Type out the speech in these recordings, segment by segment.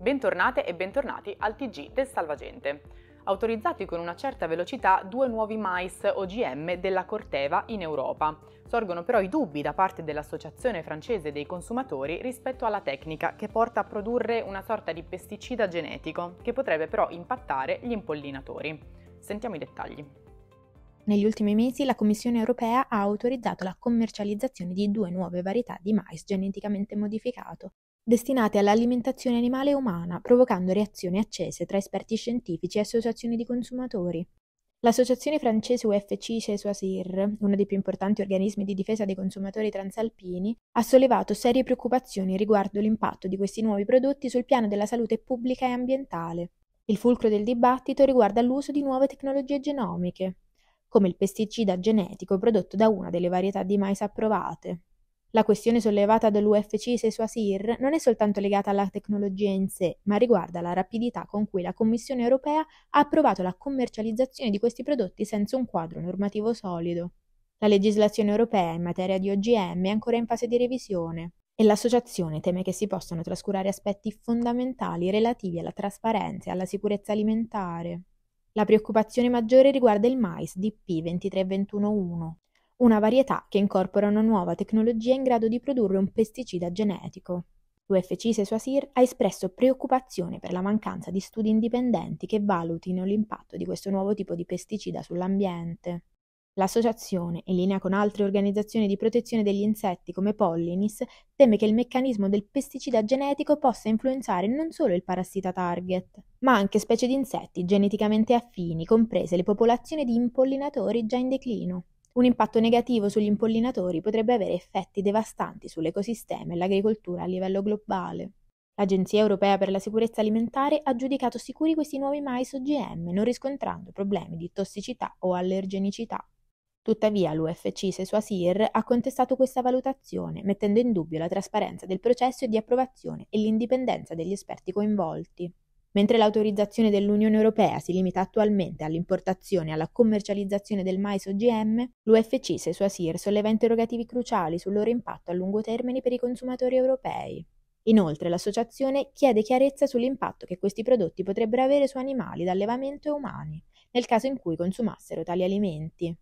Bentornate e bentornati al TG del Salvagente. Autorizzati con una certa velocità due nuovi mais OGM della Corteva in Europa. Sorgono però i dubbi da parte dell'Associazione francese dei consumatori rispetto alla tecnica che porta a produrre una sorta di pesticida genetico che potrebbe però impattare gli impollinatori. Sentiamo i dettagli. Negli ultimi mesi la Commissione europea ha autorizzato la commercializzazione di due nuove varietà di mais geneticamente modificato, destinate all'alimentazione animale e umana, provocando reazioni accese tra esperti scientifici e associazioni di consumatori. L'associazione francese UFC Cesoisir, uno dei più importanti organismi di difesa dei consumatori transalpini, ha sollevato serie preoccupazioni riguardo l'impatto di questi nuovi prodotti sul piano della salute pubblica e ambientale. Il fulcro del dibattito riguarda l'uso di nuove tecnologie genomiche, come il pesticida genetico prodotto da una delle varietà di mais approvate, la questione sollevata dall'UFC Sesuasir non è soltanto legata alla tecnologia in sé, ma riguarda la rapidità con cui la Commissione europea ha approvato la commercializzazione di questi prodotti senza un quadro normativo solido. La legislazione europea in materia di OGM è ancora in fase di revisione e l'associazione teme che si possano trascurare aspetti fondamentali relativi alla trasparenza e alla sicurezza alimentare. La preoccupazione maggiore riguarda il mais DP 2321-1, una varietà che incorpora una nuova tecnologia in grado di produrre un pesticida genetico. L'UFC Sesuasir ha espresso preoccupazione per la mancanza di studi indipendenti che valutino l'impatto di questo nuovo tipo di pesticida sull'ambiente. L'associazione, in linea con altre organizzazioni di protezione degli insetti come Pollinis, teme che il meccanismo del pesticida genetico possa influenzare non solo il parassita target, ma anche specie di insetti geneticamente affini, comprese le popolazioni di impollinatori già in declino. Un impatto negativo sugli impollinatori potrebbe avere effetti devastanti sull'ecosistema e l'agricoltura a livello globale. L'Agenzia europea per la sicurezza alimentare ha giudicato sicuri questi nuovi mais OGM, non riscontrando problemi di tossicità o allergenicità. Tuttavia l'UFC Sesuasir ha contestato questa valutazione, mettendo in dubbio la trasparenza del processo di approvazione e l'indipendenza degli esperti coinvolti. Mentre l'autorizzazione dell'Unione Europea si limita attualmente all'importazione e alla commercializzazione del mais OGM, l'UFC se sua SIR, solleva interrogativi cruciali sul loro impatto a lungo termine per i consumatori europei. Inoltre l'associazione chiede chiarezza sull'impatto che questi prodotti potrebbero avere su animali allevamento e umani, nel caso in cui consumassero tali alimenti.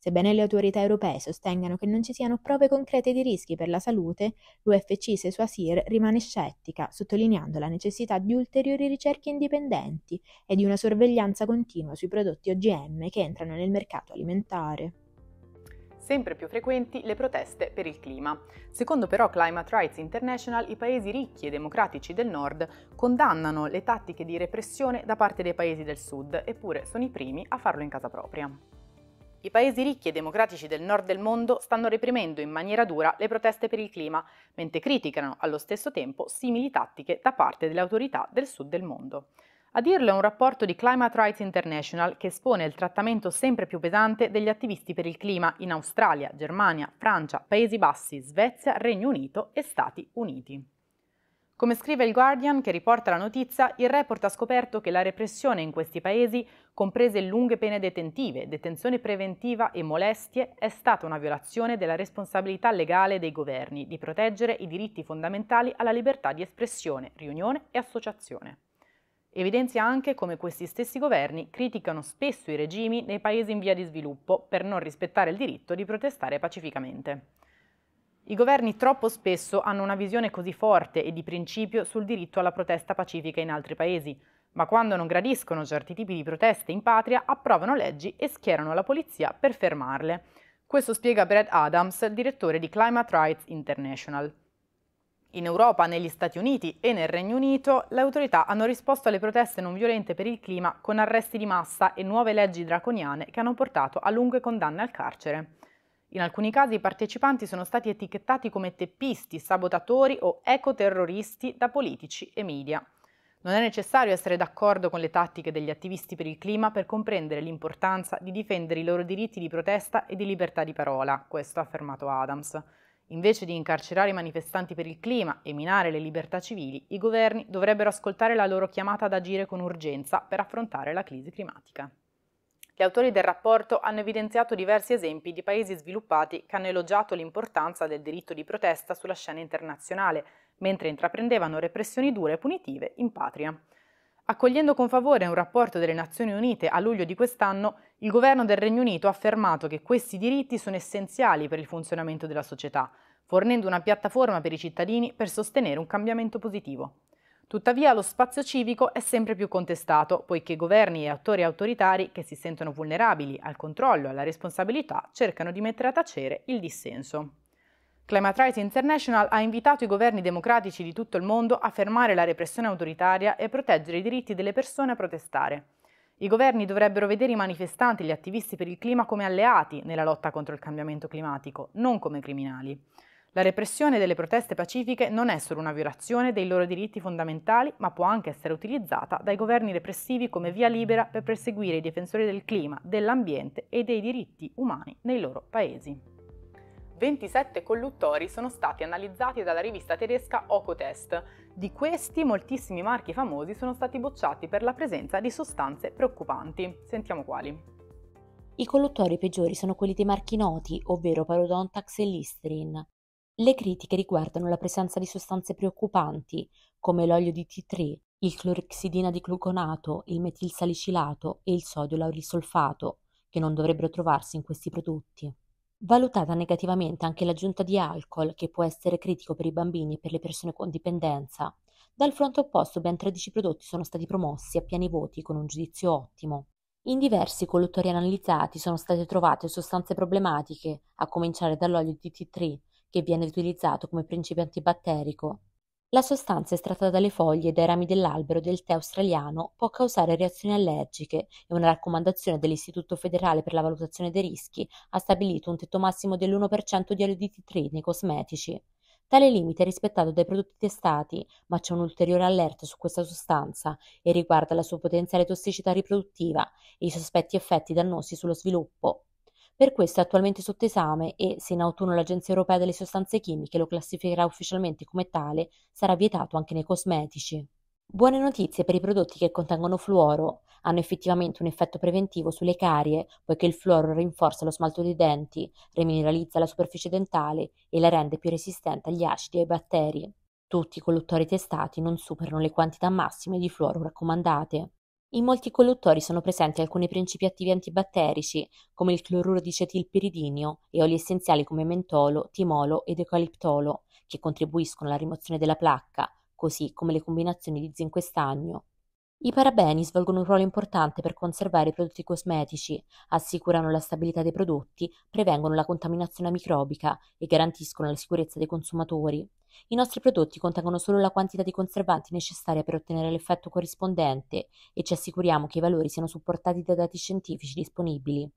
Sebbene le autorità europee sostengano che non ci siano prove concrete di rischi per la salute, l'UFC Sesuasir rimane scettica, sottolineando la necessità di ulteriori ricerche indipendenti e di una sorveglianza continua sui prodotti OGM che entrano nel mercato alimentare sempre più frequenti le proteste per il clima. Secondo però Climate Rights International, i paesi ricchi e democratici del nord condannano le tattiche di repressione da parte dei paesi del sud, eppure sono i primi a farlo in casa propria. I paesi ricchi e democratici del nord del mondo stanno reprimendo in maniera dura le proteste per il clima, mentre criticano allo stesso tempo simili tattiche da parte delle autorità del sud del mondo. A dirlo è un rapporto di Climate Rights International che espone il trattamento sempre più pesante degli attivisti per il clima in Australia, Germania, Francia, Paesi Bassi, Svezia, Regno Unito e Stati Uniti. Come scrive il Guardian, che riporta la notizia, il report ha scoperto che la repressione in questi paesi, comprese lunghe pene detentive, detenzione preventiva e molestie, è stata una violazione della responsabilità legale dei governi di proteggere i diritti fondamentali alla libertà di espressione, riunione e associazione. Evidenzia anche come questi stessi governi criticano spesso i regimi nei paesi in via di sviluppo per non rispettare il diritto di protestare pacificamente. I governi troppo spesso hanno una visione così forte e di principio sul diritto alla protesta pacifica in altri paesi, ma quando non gradiscono certi tipi di proteste in patria approvano leggi e schierano la polizia per fermarle. Questo spiega Brad Adams, direttore di Climate Rights International. In Europa, negli Stati Uniti e nel Regno Unito, le autorità hanno risposto alle proteste non violente per il clima con arresti di massa e nuove leggi draconiane che hanno portato a lunghe condanne al carcere. In alcuni casi i partecipanti sono stati etichettati come teppisti, sabotatori o ecoterroristi da politici e media. Non è necessario essere d'accordo con le tattiche degli attivisti per il clima per comprendere l'importanza di difendere i loro diritti di protesta e di libertà di parola, questo ha affermato Adams. Invece di incarcerare i manifestanti per il clima e minare le libertà civili, i governi dovrebbero ascoltare la loro chiamata ad agire con urgenza per affrontare la crisi climatica. Gli autori del rapporto hanno evidenziato diversi esempi di paesi sviluppati che hanno elogiato l'importanza del diritto di protesta sulla scena internazionale, mentre intraprendevano repressioni dure e punitive in patria. Accogliendo con favore un rapporto delle Nazioni Unite a luglio di quest'anno, il governo del Regno Unito ha affermato che questi diritti sono essenziali per il funzionamento della società, fornendo una piattaforma per i cittadini per sostenere un cambiamento positivo. Tuttavia lo spazio civico è sempre più contestato, poiché governi e attori autoritari che si sentono vulnerabili al controllo e alla responsabilità cercano di mettere a tacere il dissenso. Climate Rights International ha invitato i governi democratici di tutto il mondo a fermare la repressione autoritaria e proteggere i diritti delle persone a protestare. I governi dovrebbero vedere i manifestanti e gli attivisti per il clima come alleati nella lotta contro il cambiamento climatico, non come criminali. La repressione delle proteste pacifiche non è solo una violazione dei loro diritti fondamentali, ma può anche essere utilizzata dai governi repressivi come via libera per perseguire i difensori del clima, dell'ambiente e dei diritti umani nei loro paesi. 27 colluttori sono stati analizzati dalla rivista tedesca Ocotest. Di questi, moltissimi marchi famosi sono stati bocciati per la presenza di sostanze preoccupanti. Sentiamo quali. I colluttori peggiori sono quelli dei marchi noti, ovvero Parodontax e Listerin, le critiche riguardano la presenza di sostanze preoccupanti, come l'olio di T3, il clorixidina di gluconato, il metilsalicilato e il sodio laurisolfato, che non dovrebbero trovarsi in questi prodotti. Valutata negativamente anche l'aggiunta di alcol, che può essere critico per i bambini e per le persone con dipendenza. Dal fronte opposto ben 13 prodotti sono stati promossi a pieni voti con un giudizio ottimo. In diversi colluttori analizzati sono state trovate sostanze problematiche, a cominciare dall'olio di T3, che viene utilizzato come principio antibatterico. La sostanza estratta dalle foglie e dai rami dell'albero del tè australiano può causare reazioni allergiche e una raccomandazione dell'Istituto federale per la valutazione dei rischi ha stabilito un tetto massimo dell'1% di iodidi trì nei cosmetici. Tale limite è rispettato dai prodotti testati, ma c'è un'ulteriore allerta su questa sostanza e riguarda la sua potenziale tossicità riproduttiva e i sospetti effetti dannosi sullo sviluppo. Per questo è attualmente sotto esame e, se in autunno l'Agenzia europea delle sostanze chimiche lo classificherà ufficialmente come tale, sarà vietato anche nei cosmetici. Buone notizie per i prodotti che contengono fluoro. Hanno effettivamente un effetto preventivo sulle carie, poiché il fluoro rinforza lo smalto dei denti, remineralizza la superficie dentale e la rende più resistente agli acidi e ai batteri. Tutti i colluttori testati non superano le quantità massime di fluoro raccomandate. In molti colluttori sono presenti alcuni principi attivi antibatterici, come il cloruro di cetilpiridinio e oli essenziali come mentolo, timolo ed eucaliptolo, che contribuiscono alla rimozione della placca, così come le combinazioni di zinco e stagno. I parabeni svolgono un ruolo importante per conservare i prodotti cosmetici, assicurano la stabilità dei prodotti, prevengono la contaminazione microbica e garantiscono la sicurezza dei consumatori. I nostri prodotti contengono solo la quantità di conservanti necessaria per ottenere l'effetto corrispondente e ci assicuriamo che i valori siano supportati da dati scientifici disponibili.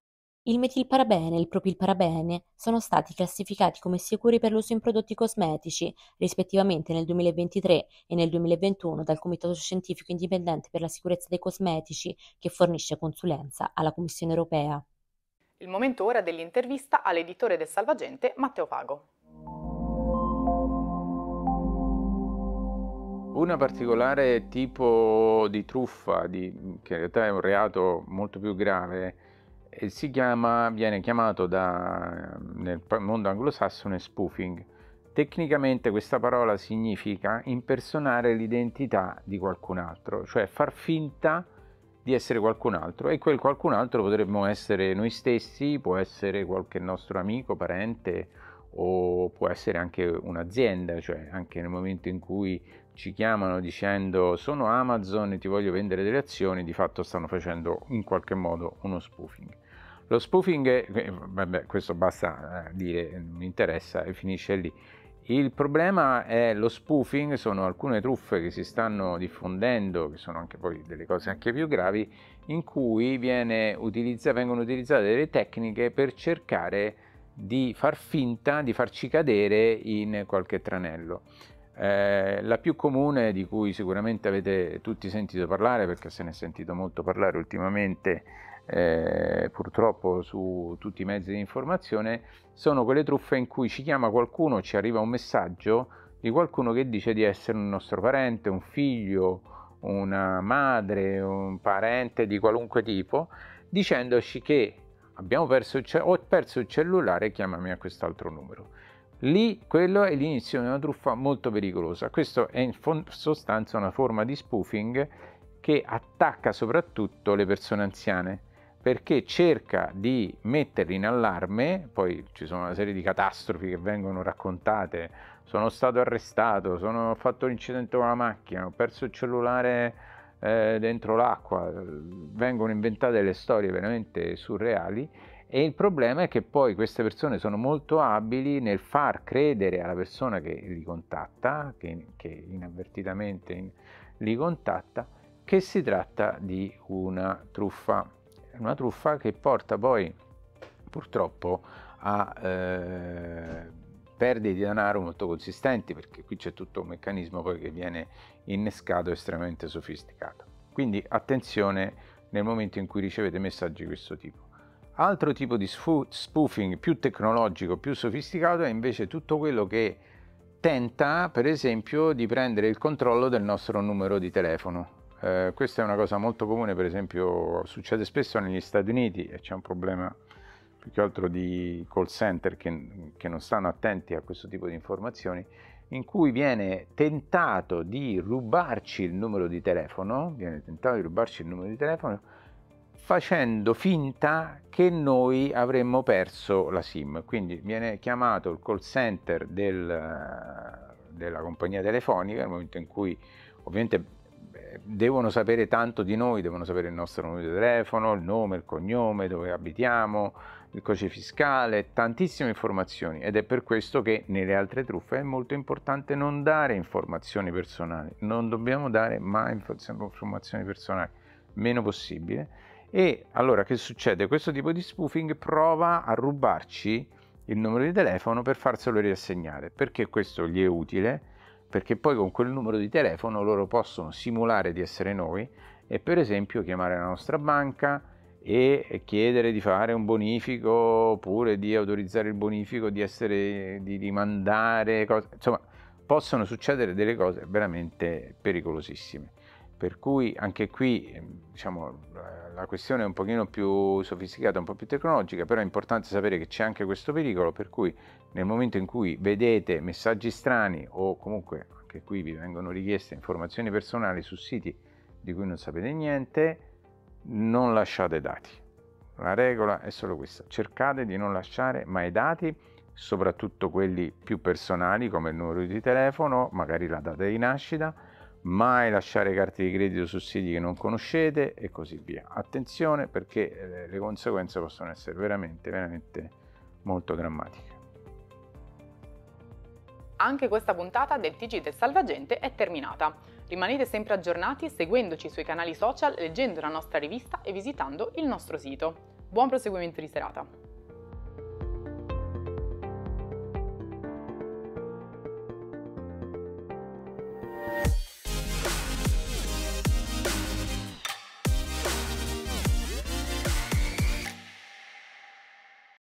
Il metilparabene e il propilparabene sono stati classificati come sicuri per l'uso in prodotti cosmetici, rispettivamente nel 2023 e nel 2021 dal Comitato Scientifico Indipendente per la Sicurezza dei Cosmetici, che fornisce consulenza alla Commissione europea. Il momento ora dell'intervista all'editore del Salvagente Matteo Pago. Una particolare tipo di truffa, di, che in realtà è un reato molto più grave, eh, chiama, viene chiamato da, nel mondo anglosassone spoofing. Tecnicamente questa parola significa impersonare l'identità di qualcun altro, cioè far finta di essere qualcun altro e quel qualcun altro potremmo essere noi stessi, può essere qualche nostro amico, parente, o può essere anche un'azienda, cioè anche nel momento in cui ci chiamano dicendo sono Amazon e ti voglio vendere delle azioni, di fatto stanno facendo in qualche modo uno spoofing. Lo spoofing, eh, vabbè, questo basta eh, dire, non mi interessa e finisce lì. Il problema è lo spoofing, sono alcune truffe che si stanno diffondendo, che sono anche poi delle cose anche più gravi, in cui utilizza, vengono utilizzate delle tecniche per cercare di far finta di farci cadere in qualche tranello. Eh, la più comune, di cui sicuramente avete tutti sentito parlare, perché se ne è sentito molto parlare ultimamente, eh, purtroppo su tutti i mezzi di informazione, sono quelle truffe in cui ci chiama qualcuno, ci arriva un messaggio di qualcuno che dice di essere un nostro parente, un figlio, una madre, un parente di qualunque tipo, dicendoci che abbiamo perso il, ho perso il cellulare, chiamami a quest'altro numero. Lì quello è l'inizio di una truffa molto pericolosa. Questo è in sostanza una forma di spoofing che attacca soprattutto le persone anziane perché cerca di metterli in allarme, poi ci sono una serie di catastrofi che vengono raccontate, sono stato arrestato, sono, ho fatto l'incidente con la macchina, ho perso il cellulare eh, dentro l'acqua, vengono inventate le storie veramente surreali e il problema è che poi queste persone sono molto abili nel far credere alla persona che li contatta, che, che inavvertitamente in, li contatta, che si tratta di una truffa, una truffa che porta poi purtroppo a eh, perdite di denaro molto consistenti perché qui c'è tutto un meccanismo poi che viene innescato estremamente sofisticato. Quindi attenzione nel momento in cui ricevete messaggi di questo tipo. Altro tipo di spoofing più tecnologico, più sofisticato è invece tutto quello che tenta per esempio di prendere il controllo del nostro numero di telefono. Eh, questa è una cosa molto comune, per esempio succede spesso negli Stati Uniti e c'è un problema più che altro di call center che, che non stanno attenti a questo tipo di informazioni, in cui viene tentato di rubarci il numero di telefono, viene tentato di rubarci il numero di telefono facendo finta che noi avremmo perso la SIM. Quindi viene chiamato il call center del, della compagnia telefonica nel momento in cui ovviamente devono sapere tanto di noi, devono sapere il nostro numero di telefono, il nome, il cognome, dove abitiamo, il codice fiscale, tantissime informazioni ed è per questo che nelle altre truffe è molto importante non dare informazioni personali, non dobbiamo dare mai informazioni personali, meno possibile. E allora che succede? Questo tipo di spoofing prova a rubarci il numero di telefono per farselo riassegnare, perché questo gli è utile, perché poi con quel numero di telefono loro possono simulare di essere noi e per esempio chiamare la nostra banca, e chiedere di fare un bonifico oppure di autorizzare il bonifico, di, essere, di rimandare, cose. insomma possono succedere delle cose veramente pericolosissime. Per cui anche qui ehm, diciamo, la questione è un pochino più sofisticata, un po' più tecnologica, però è importante sapere che c'è anche questo pericolo, per cui nel momento in cui vedete messaggi strani o comunque anche qui vi vengono richieste informazioni personali su siti di cui non sapete niente, non lasciate dati. La regola è solo questa, cercate di non lasciare mai dati, soprattutto quelli più personali come il numero di telefono, magari la data di nascita, mai lasciare carte di credito su siti che non conoscete e così via. Attenzione perché eh, le conseguenze possono essere veramente, veramente molto drammatiche. Anche questa puntata del TG del Salvagente è terminata. Rimanete sempre aggiornati seguendoci sui canali social, leggendo la nostra rivista e visitando il nostro sito. Buon proseguimento di serata!